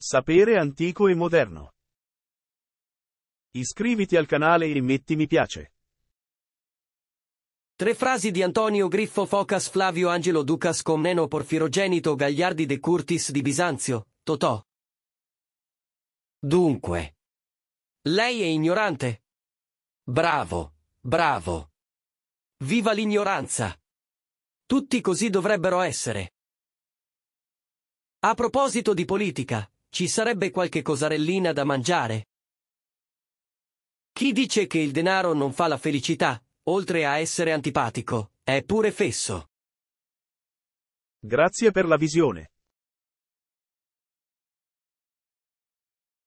Sapere antico e moderno. Iscriviti al canale e metti mi piace. Tre frasi di Antonio Griffo Focas Flavio Angelo Ducas Comneno Porfirogenito Gagliardi de Curtis di Bisanzio, Totò. Dunque. Lei è ignorante? Bravo, bravo. Viva l'ignoranza. Tutti così dovrebbero essere. A proposito di politica, ci sarebbe qualche cosarellina da mangiare. Chi dice che il denaro non fa la felicità, oltre a essere antipatico, è pure fesso. Grazie per la visione.